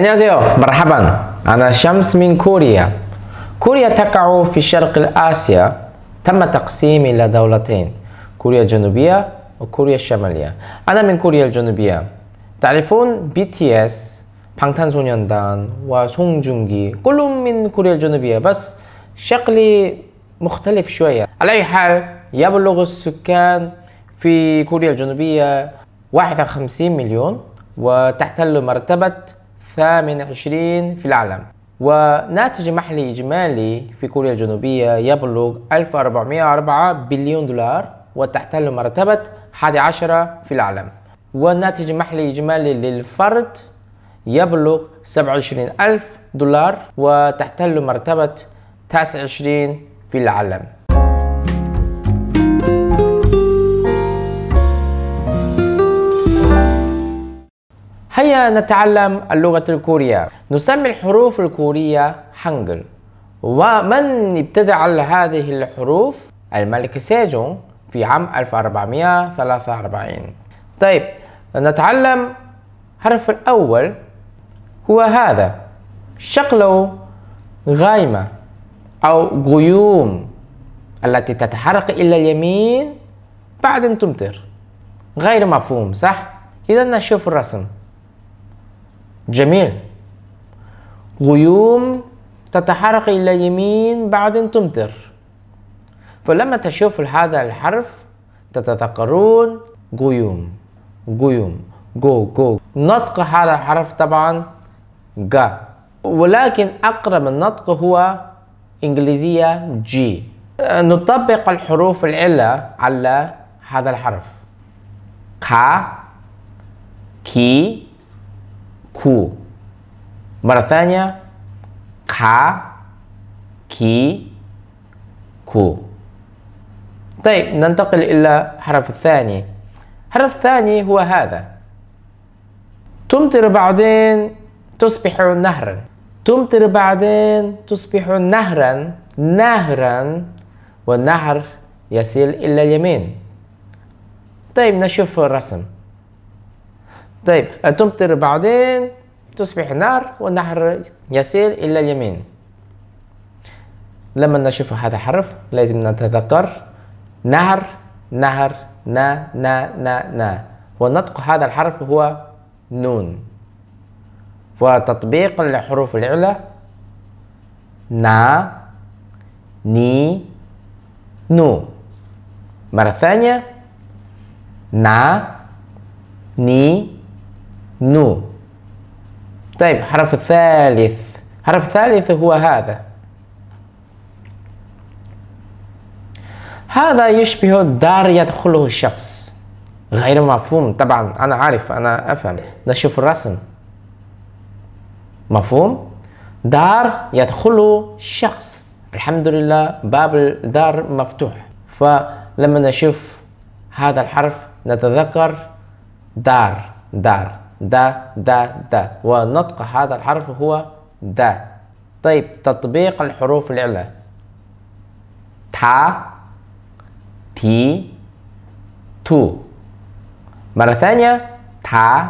안녕하세요. مرحبا. أنا شمس 코리아. 코리아 كوريا تقع في شرق آسيا. تم تقسيم إلى 코리아 كوريا الجنوبية وكوريا الشمالية. أنا من كوريا الجنوبية. تعرفون BTS 방탄소년단 وسونجونجي كلهم من كوريا الجنوبية بس شكلي مختلف شوية. على أي حال يبلغ السكان في كوريا الجنوبية 51 مليون وتحتل مرتبة ثامن عشرين في العالم وناتج محلي إجمالي في كوريا الجنوبية يبلغ 1404 بليون دولار وتحتل مرتبة 11 في العالم والناتج المحلي الإجمالي للفرد يبلغ 27000 دولار وتحتل مرتبة 29 في العالم هيا نتعلم اللغة الكورية نسمي الحروف الكورية هانجل ومن ابتدع هذه الحروف الملك سيجون في عام 1443 طيب نتعلم الحرف الأول هو هذا شكله غايمة أو غيوم التي تتحرك إلى اليمين بعد أن تمطر غير مفهوم صح؟ إذا نشوف الرسم جميل غيوم تتحرك إلى اليمين أن تمطر فلما تشوف هذا الحرف تتذكرون غيوم غيوم جو جو نطق هذا الحرف طبعا جا ولكن أقرب النطق هو إنجليزية جي نطبق الحروف العلة على هذا الحرف كا كي كو مرة ثانية كا كي كو طيب ننتقل إلى الحرف الثاني الحرف الثاني هو هذا تمطر بعدين تصبح نهرا تمطر بعدين تصبح نهرا نهرا والنهر يصل إلى اليمين طيب نشوف الرسم طيب تمطر بعدين تصبح نار والنهر يسيل إلى اليمين لما نشوف هذا الحرف لازم نتذكر نهر نهر نا نا نا نا ونطق هذا الحرف هو نون وتطبيق الحروف العلى نا ني نو مرة ثانية نا ني نو طيب حرف الثالث حرف الثالث هو هذا هذا يشبه دار يدخله الشخص غير مفهوم طبعا أنا عارف أنا أفهم نشوف الرسم مفهوم دار يدخله شخص الحمد لله باب الدار مفتوح فلما نشوف هذا الحرف نتذكر دار دار دا دا دا ونطق هذا الحرف هو دا طيب تطبيق الحروف العلة تا تي تو مرة ثانية تا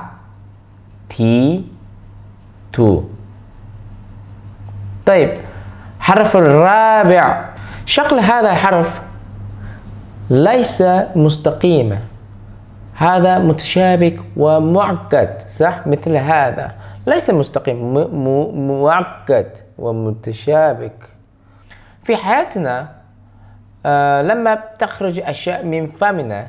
تي تو طيب حرف الرابع شكل هذا الحرف ليس مستقيمه هذا متشابك ومعقد صح مثل هذا ليس مستقيم معقد ومتشابك في حياتنا آه لما تخرج أشياء من فمنا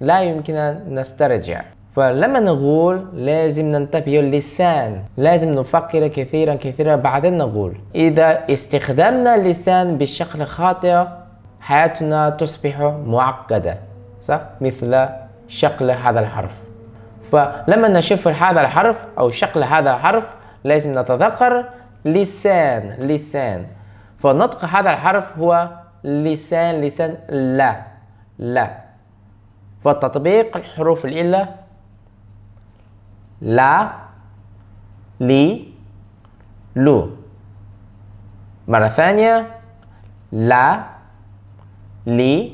لا يمكن أن نسترجع فلما نقول لازم ننتبه للسان لازم نفكر كثيرا كثيرا بعدين نقول إذا استخدمنا اللسان بشكل خاطئ حياتنا تصبح معقدة صح؟ مثل شكل هذا الحرف فلما نشوف هذا الحرف أو شكل هذا الحرف لازم نتذكر لسان لسان فنطق هذا الحرف هو لسان لسان لا لا فتطبيق الحروف الإلا لا لي لو مرة ثانية لا لي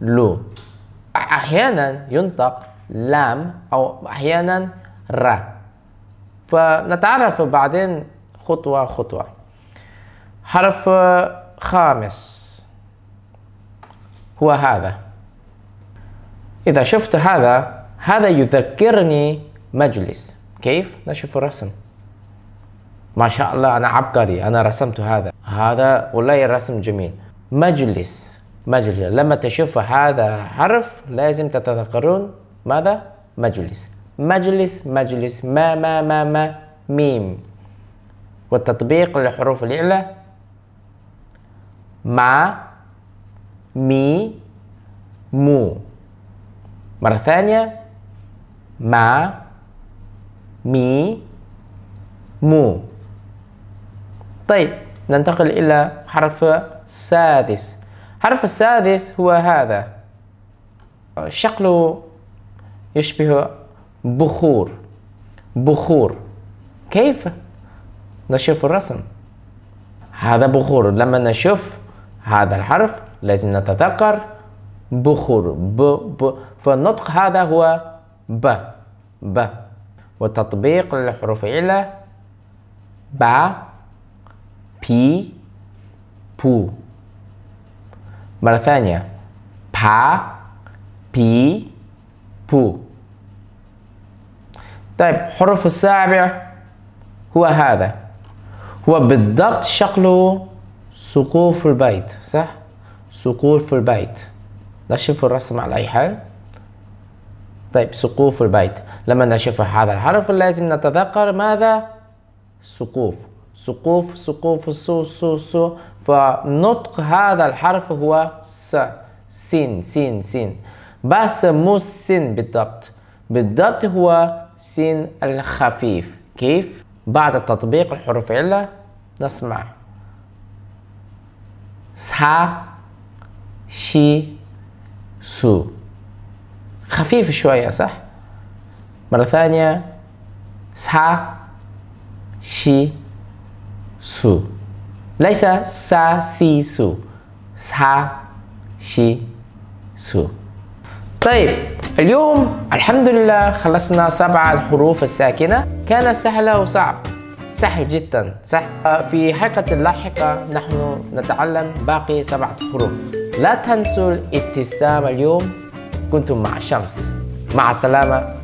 لو أحيانا ينطق لام أو أحيانا را فنتعرف بعدين خطوة خطوة حرف خامس هو هذا إذا شفت هذا هذا يذكرني مجلس كيف؟ نشوف الرسم ما شاء الله أنا عبقري أنا رسمت هذا هذا والله الرسم جميل مجلس مجلس لما تشوف هذا حرف لازم تتذكرون ماذا مجلس مجلس مجلس ما ما ما ما ميم والتطبيق للحروف الاعلى مع مي مو مرة ثانية مع مي مو طيب ننتقل إلى حرف سادس الحرف السادس هو هذا شكله يشبه بخور بخور كيف نشوف الرسم هذا بخور لما نشوف هذا الحرف لازم نتذكر بخور ب ب فالنطق هذا هو ب ب وتطبيق الحروف إلى با بي بو مرة ثانية با بي بو طيب حرف السابع هو هذا هو بالضبط شكله سقوف البيت صح سقوف البيت نشوف الرسم على أي حال طيب سقوف البيت لما نشوف هذا الحرف لازم نتذكر ماذا سقوف سقوف سقوف سو سو سو فنطق هذا الحرف هو س سين سين سين بس مو سين بالضبط بالضبط هو سين الخفيف كيف؟ بعد تطبيق الحروف علة نسمع سا شي سو خفيف شوية صح؟ مرة ثانية سا شي سو ليس سا سي سو سا شي سو طيب اليوم الحمد لله خلصنا سبع الحروف الساكنة كان سهلة وصعب سهل جدا صح في حلقة لاحقة نحن نتعلم باقي سبعة حروف لا تنسوا الابتسام اليوم كنتم مع الشمس مع السلامة